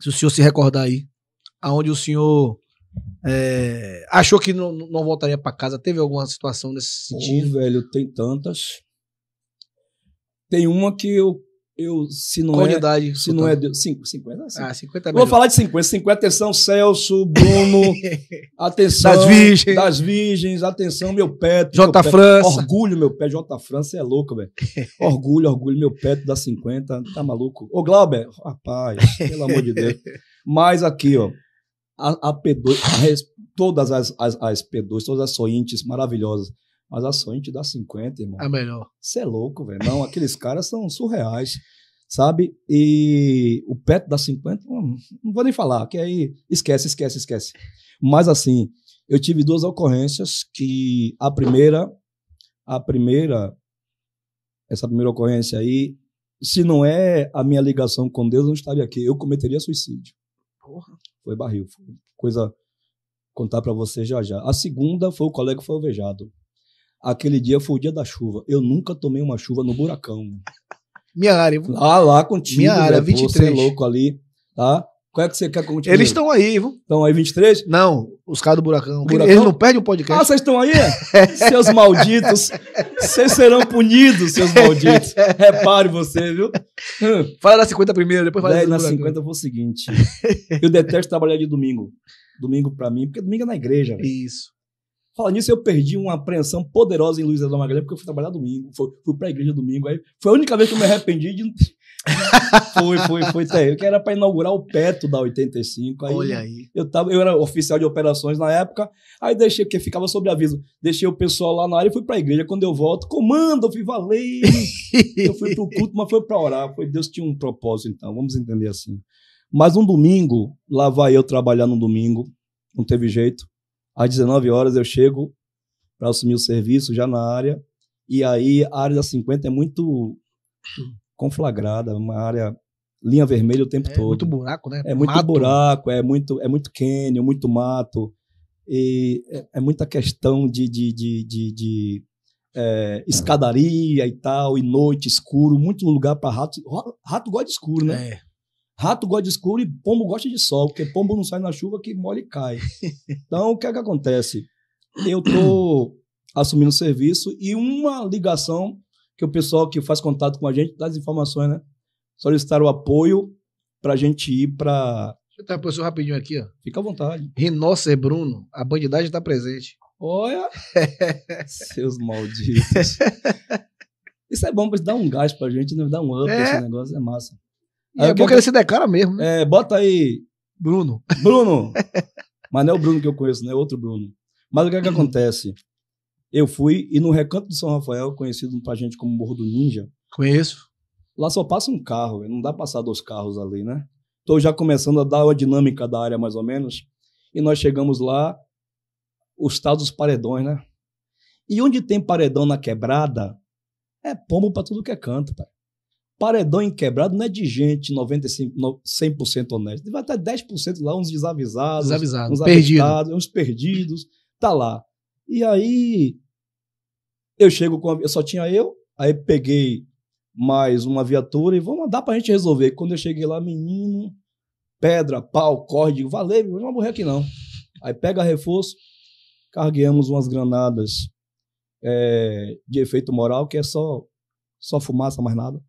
se o senhor se recordar aí, aonde o senhor é, achou que não, não voltaria para casa? Teve alguma situação nesse sentido? Oh, velho, tem tantas. Tem uma que eu eu, se não Qual é, idade? Se não é Deus. 50, é assim. Ah, 50 mesmo. É vou falar de 50. 50, atenção, Celso, Bruno, atenção. Das virgens. Das virgens, atenção, meu pé. J. França. Orgulho, meu pé. J. França é louco, velho. orgulho, orgulho, meu pé da 50. Tá maluco? Ô, Glauber, rapaz, pelo amor de Deus. Mas aqui, ó. A, a P2, a, todas as, as, as P2, todas as sointes maravilhosas a ações te dá 50, irmão. É melhor. Você é louco, velho. Não, aqueles caras são surreais, sabe? E o PET dá 50, não, hum, não vou nem falar, que aí esquece, esquece, esquece. Mas assim, eu tive duas ocorrências que a primeira, a primeira, essa primeira ocorrência aí, se não é a minha ligação com Deus, eu não estaria aqui. Eu cometeria suicídio. Porra. Foi barril, foi coisa contar para você já já. A segunda foi o colega que foi alvejado. Aquele dia foi o dia da chuva. Eu nunca tomei uma chuva no buracão. Minha área. Lá, lá contigo. Minha área, velho, 23. Você é louco ali, tá? Qual é que você quer continuar Eles estão aí, viu? Estão aí 23? Não, os caras do buracão. buracão. Eles não perdem o podcast. Ah, vocês estão aí? É. seus malditos. Vocês serão punidos, seus malditos. Repare você, viu? Hum. Fala da 50 primeiro, depois fala da Na 50 foi o seguinte. Eu detesto trabalhar de domingo. Domingo pra mim, porque domingo é na igreja. Véio. Isso. Falando nisso, eu perdi uma apreensão poderosa em Luiz Eduardo Magalhães, porque eu fui trabalhar domingo, fui, fui pra igreja domingo. Aí foi a única vez que eu me arrependi de. foi, foi, foi Eu Que era para inaugurar o Peto da 85. Aí Olha aí. Eu, tava, eu era oficial de operações na época, aí deixei, porque ficava sob aviso, deixei o pessoal lá na área e fui pra igreja. Quando eu volto, comando, eu fui valeu. eu fui pro culto, mas foi para orar. Foi, Deus tinha um propósito, então, vamos entender assim. Mas um domingo, lá vai eu trabalhar no domingo, não teve jeito. Às 19 horas eu chego para assumir o serviço já na área. E aí a área da 50 é muito conflagrada, é uma área linha vermelha o tempo é todo. É muito buraco, né? É muito buraco, é muito é muito cânion, muito mato. E é, é muita questão de, de, de, de, de é, escadaria e tal, e noite, escuro, muito lugar para rato. Rato gosta de escuro, né? É. Rato gosta de escuro e pombo gosta de sol, porque pombo não sai na chuva que mole e cai. Então, o que é que acontece? Eu tô assumindo o serviço e uma ligação que o pessoal que faz contato com a gente, dá as informações, né? Solicitar o apoio para a gente ir para. Deixa eu uma rapidinho aqui, ó. Fica à vontade. Rinócer Bruno, a bandidagem está presente. Olha! Seus malditos. Isso é bom, mas dá um gás pra gente, né? Dá um up, é. esse negócio é massa. E é bom que ele se declara mesmo. Né? É, bota aí. Bruno. Bruno! Mas não é o Bruno que eu conheço, né? É outro Bruno. Mas o que é que acontece? Eu fui e no recanto de São Rafael, conhecido pra gente como Morro do Ninja. Conheço. Lá só passa um carro, não dá pra passar dois carros ali, né? Estou já começando a dar a dinâmica da área, mais ou menos. E nós chegamos lá, os tais dos paredões, né? E onde tem paredão na quebrada, é pombo para tudo que é canto, pai. Paredão inquebrado não é de gente 95, 100% honesta. Vai até 10% lá, uns desavisados, Desavisado, uns uns perdidos. Tá lá. E aí, eu chego com. A, eu só tinha eu, aí peguei mais uma viatura e vamos mandar pra gente resolver. Quando eu cheguei lá, menino, pedra, pau, corre, digo, valeu, não vou morrer aqui não. Aí pega reforço, cargueamos umas granadas é, de efeito moral, que é só, só fumaça, mais nada.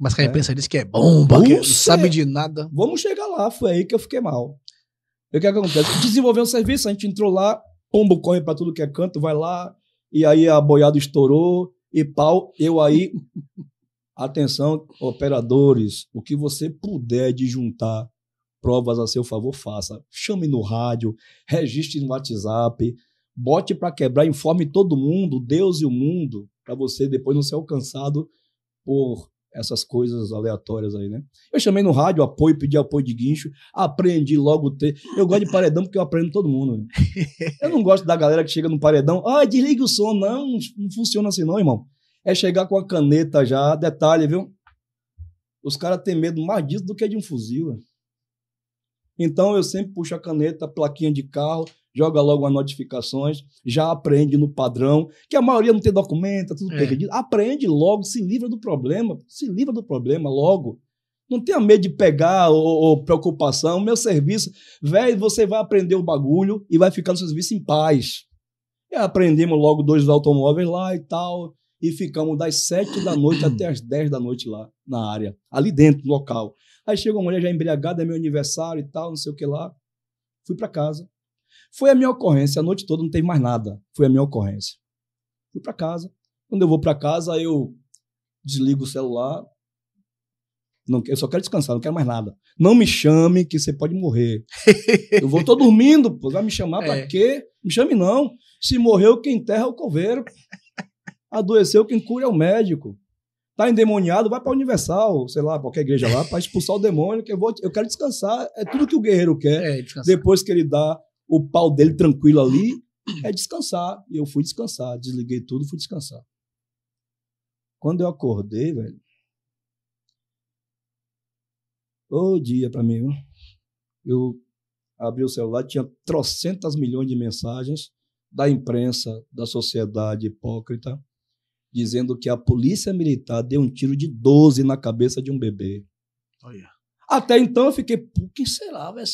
Mas quem é. pensa disso que é bomba, que não sabe de nada. Vamos chegar lá, foi aí que eu fiquei mal. E o que acontece? Desenvolveu um serviço, a gente entrou lá, pombo corre para tudo que é canto, vai lá, e aí a boiada estourou, e pau, eu aí. Atenção, operadores, o que você puder de juntar provas a seu favor, faça. Chame no rádio, registre no WhatsApp, bote para quebrar, informe todo mundo, Deus e o mundo, para você depois não ser alcançado por essas coisas aleatórias aí, né? Eu chamei no rádio apoio, pedi apoio de guincho, aprendi logo o ter. Eu gosto de paredão porque eu aprendo todo mundo. Né? Eu não gosto da galera que chega no paredão, ah, desliga o som, não, não funciona assim não, irmão. É chegar com a caneta já, detalhe, viu? Os caras têm medo mais disso do que de um fuzil. Né? Então eu sempre puxo a caneta, a plaquinha de carro, joga logo as notificações, já aprende no padrão, que a maioria não tem documento, tá tudo é. perdido. Aprende logo, se livra do problema, se livra do problema logo. Não tenha medo de pegar ou, ou preocupação. Meu serviço, velho, você vai aprender o bagulho e vai ficar no seu serviço em paz. E aprendemos logo dois automóveis lá e tal, e ficamos das sete da noite até as dez da noite lá, na área, ali dentro, no local. Aí chegou uma mulher já embriagada, é meu aniversário e tal, não sei o que lá. Fui para casa. Foi a minha ocorrência. A noite toda não teve mais nada. Foi a minha ocorrência. Fui para casa. Quando eu vou para casa, eu desligo o celular. Não, eu só quero descansar, não quero mais nada. Não me chame, que você pode morrer. eu vou, tô dormindo, pô. Vai me chamar é. para quê? Me chame não. Se morreu, quem enterra é o coveiro. Adoeceu, quem cura é o médico tá endemoniado, vai para Universal, sei lá, qualquer igreja lá, para expulsar o demônio, que eu, vou, eu quero descansar. É tudo que o guerreiro quer é, depois que ele dá o pau dele tranquilo ali é descansar. E eu fui descansar, desliguei tudo, fui descansar. Quando eu acordei, velho. Ô dia para mim, viu? Eu abri o celular, tinha trocentas milhões de mensagens da imprensa, da sociedade hipócrita, dizendo que a polícia militar deu um tiro de 12 na cabeça de um bebê. Olha. Até então eu fiquei, quem será? Véio?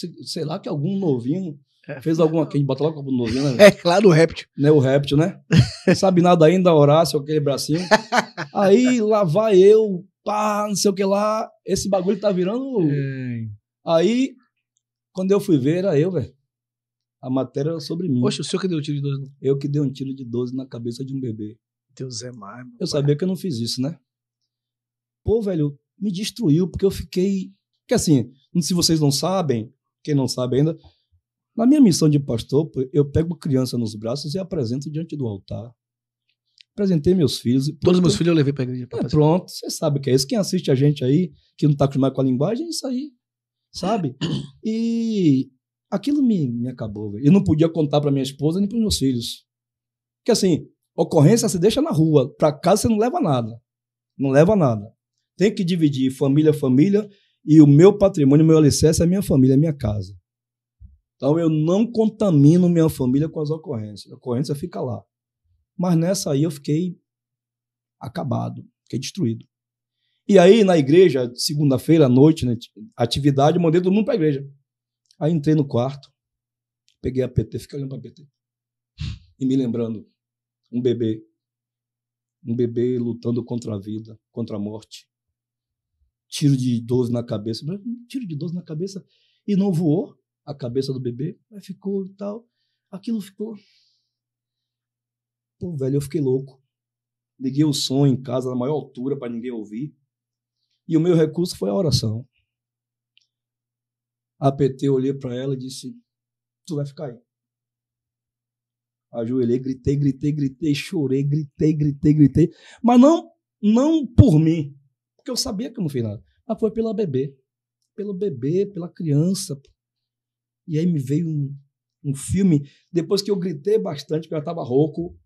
lá que algum novinho é, fez alguma aqui, a gente bota logo o corpo novinho, né? É, claro, o réptil. Né, o réptil, né? Não sabe nada ainda, Horácio, aquele bracinho. Aí lá vai eu, pá, não sei o que lá. Esse bagulho tá virando. Aí, quando eu fui ver, era eu, velho. A matéria era sobre mim. Poxa, o senhor que deu um tiro de 12? Eu que dei um tiro de 12 na cabeça de um bebê. Deus é mais, meu Eu pai. sabia que eu não fiz isso, né? Pô, velho, me destruiu, porque eu fiquei. Porque assim, se vocês não sabem, quem não sabe ainda, na minha missão de pastor, eu pego criança nos braços e apresento diante do altar. Apresentei meus filhos. Todos porque... meus filhos eu levei para a igreja. Pra é, pronto, você sabe o que é isso. Quem assiste a gente aí, que não está acostumado com a linguagem, é isso aí. Sabe? E aquilo me, me acabou. Véio. Eu não podia contar para minha esposa nem para meus filhos. Porque assim, ocorrência se deixa na rua. Para casa você não leva nada. Não leva nada. Tem que dividir família, família. E o meu patrimônio, o meu alicerce é a minha família, a minha casa. Então eu não contamino minha família com as ocorrências. A ocorrência fica lá. Mas nessa aí eu fiquei acabado, fiquei destruído. E aí na igreja, segunda-feira à noite, né, atividade, mandei todo mundo para a igreja. Aí entrei no quarto, peguei a PT, fiquei olhando para a PT. E me lembrando, um bebê. Um bebê lutando contra a vida, contra a morte. Tiro de 12 na cabeça. Tiro de 12 na cabeça e não voou a cabeça do bebê, mas ficou e tal. Aquilo ficou. Pô, velho, eu fiquei louco. Liguei o som em casa na maior altura para ninguém ouvir. E o meu recurso foi a oração. A PT olhei para ela e disse: Tu vai ficar aí. Ajoelhei, gritei, gritei, gritei, chorei, gritei, gritei, gritei. Mas não, não por mim, porque eu sabia que eu não fiz nada. Mas foi pela bebê. Pelo bebê, pela criança, e aí me veio um, um filme, depois que eu gritei bastante, porque eu estava rouco,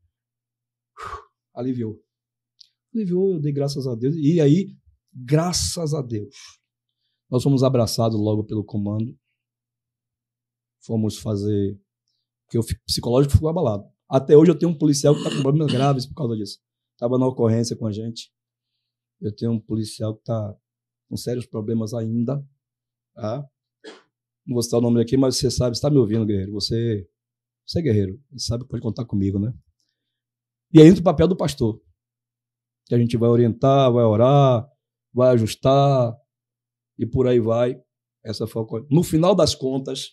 aliviou. Aliviou, eu dei graças a Deus. E aí, graças a Deus, nós fomos abraçados logo pelo comando. Fomos fazer. Porque o psicológico ficou abalado. Até hoje eu tenho um policial que está com problemas graves por causa disso. Estava na ocorrência com a gente. Eu tenho um policial que está com sérios problemas ainda. Tá? não vou citar o nome aqui, mas você sabe, está me ouvindo, guerreiro. Você, você é guerreiro, você sabe que pode contar comigo, né? E aí entra o papel do pastor, que a gente vai orientar, vai orar, vai ajustar e por aí vai. Essa foi No final das contas,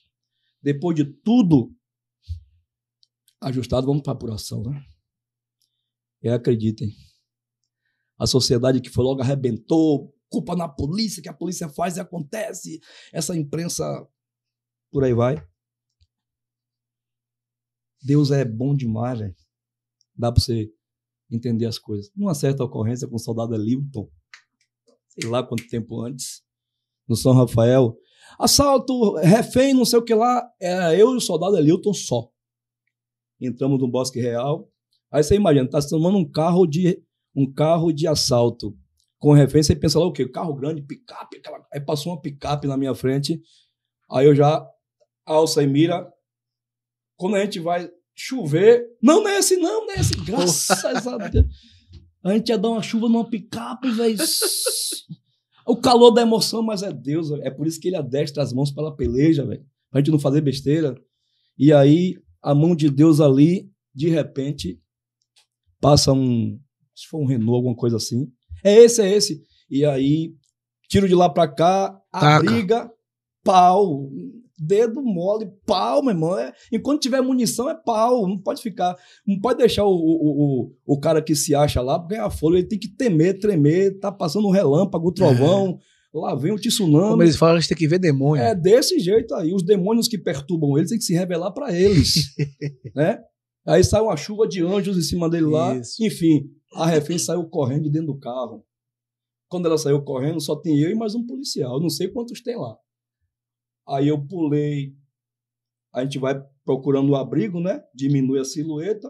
depois de tudo ajustado, vamos para a apuração, né? E é, acreditem, a sociedade que foi logo arrebentou, culpa na polícia, que a polícia faz e acontece, essa imprensa por aí vai. Deus é bom demais, velho. Dá para você entender as coisas. Numa certa ocorrência com o soldado Lilton, sei lá quanto tempo antes, no São Rafael, assalto, refém, não sei o que lá, era é, eu e o soldado Lilton só. Entramos no Bosque Real. Aí você imagina, tá se tomando um carro de um carro de assalto com refém, você pensa lá o quê? Carro grande, picape, aquela... aí passou uma picape na minha frente. Aí eu já mira. quando a gente vai chover, não nesse, não nesse, graças a Deus. A gente ia dar uma chuva numa picape, velho. O calor da emoção, mas é Deus, véio. é por isso que ele adestra as mãos pela peleja, velho. Pra gente não fazer besteira. E aí, a mão de Deus ali, de repente, passa um. Se for um Renault, alguma coisa assim. É esse, é esse. E aí, tiro de lá pra cá, a briga, pau, dedo mole, pau, meu irmão. É, enquanto tiver munição, é pau. Não pode ficar. Não pode deixar o, o, o, o cara que se acha lá ganhar é folha. Ele tem que temer, tremer. Tá passando um relâmpago, um trovão. É. Lá vem o tsunami. Como eles falam, a gente tem que ver demônio. É desse jeito aí. Os demônios que perturbam eles têm que se revelar para eles. né? Aí sai uma chuva de anjos em cima dele lá. Isso. Enfim, a refém saiu correndo de dentro do carro. Quando ela saiu correndo, só tem eu e mais um policial. não sei quantos tem lá. Aí eu pulei. A gente vai procurando o abrigo, né? Diminui a silhueta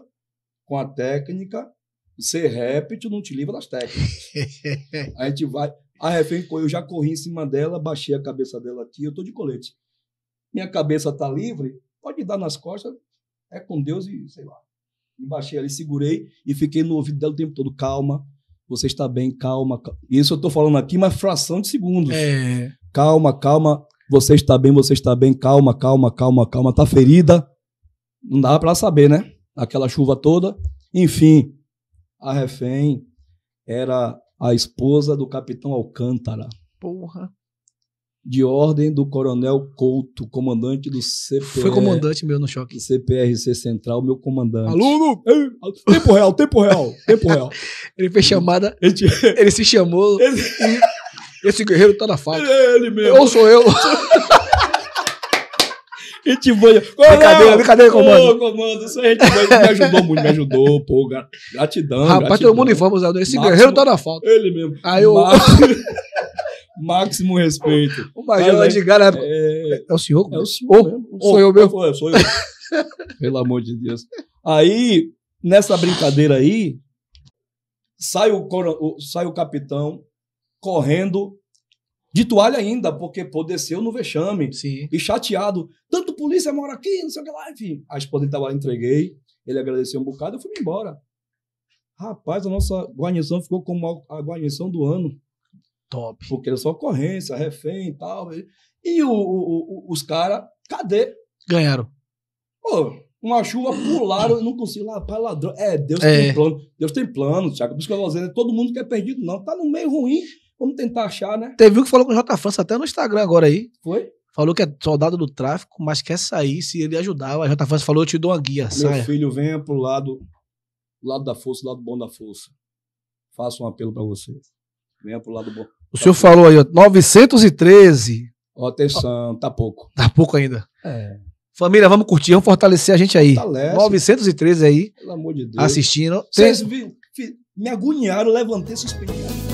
com a técnica. Ser réptil não te livra das técnicas. a gente vai. A refém, eu já corri em cima dela, baixei a cabeça dela aqui, eu tô de colete. Minha cabeça tá livre, pode dar nas costas, é com Deus e sei lá. E baixei ali, segurei e fiquei no ouvido dela o tempo todo, calma, você está bem, calma. calma. Isso eu estou falando aqui, mas fração de segundos. É. Calma, calma. Você está bem, você está bem, calma, calma, calma, calma. Está ferida. Não dá para saber, né? Aquela chuva toda. Enfim, a refém era a esposa do capitão Alcântara. Porra. De ordem do coronel Couto, comandante do CPR. Foi comandante meu no choque. CPRC Central, meu comandante. Aluno! Tempo real, tempo real, tempo real. ele fez chamada. Ele se chamou. Esse guerreiro tá na falta. É ele mesmo. Ou sou eu. Gente boa. Coronel, brincadeira, brincadeira, comando. Ô, comando, isso aí, gente Me ajudou muito, me ajudou, pô. Gratidão. Rapaz, gratidão. todo mundo informa, Zé. Esse Máximo, guerreiro tá na falta. Ele mesmo. Aí eu. Máximo, Máximo respeito. O Major Edgar é, é, é o senhor? É o né? senhor. Oh, mesmo. Sou oh, eu mesmo. Sou, eu. É, Pelo amor de Deus. Aí, nessa brincadeira aí, sai o, sai o capitão correndo de toalha ainda, porque pô, desceu no vexame. Sim. E chateado. Tanto polícia mora aqui, não sei o que lá, enfim. A esposa dele tava lá, entreguei. Ele agradeceu um bocado e fui embora. Rapaz, a nossa guarnição ficou como a guarnição do ano. Top. Porque era só ocorrência, refém e tal. E o, o, o, os caras, cadê? Ganharam. Pô, uma chuva, pularam, eu não consigo lá, pai, ladrão. É, Deus é. tem plano. Deus tem plano, Tiago. Por isso que eu vou dizer, todo mundo que é perdido, não. Tá no meio ruim. Vamos tentar achar, né? Teve um que falou com o J. França até no Instagram agora aí. Foi? Falou que é soldado do tráfico, mas quer sair se ele ajudar. O J. França falou: eu te dou uma guia. Meu saia. filho, venha pro lado, lado da força, lado bom da força. Faço um apelo para você. Venha pro lado bom. O tá senhor bom. falou aí, ó, 913. Ó, atenção, tá pouco. Tá pouco ainda. É. Família, vamos curtir, vamos fortalecer a gente aí. Fortalece. 913 aí. Pelo amor de Deus. Assistindo. Vocês Tem... me agoniaram, levantei, suspendi.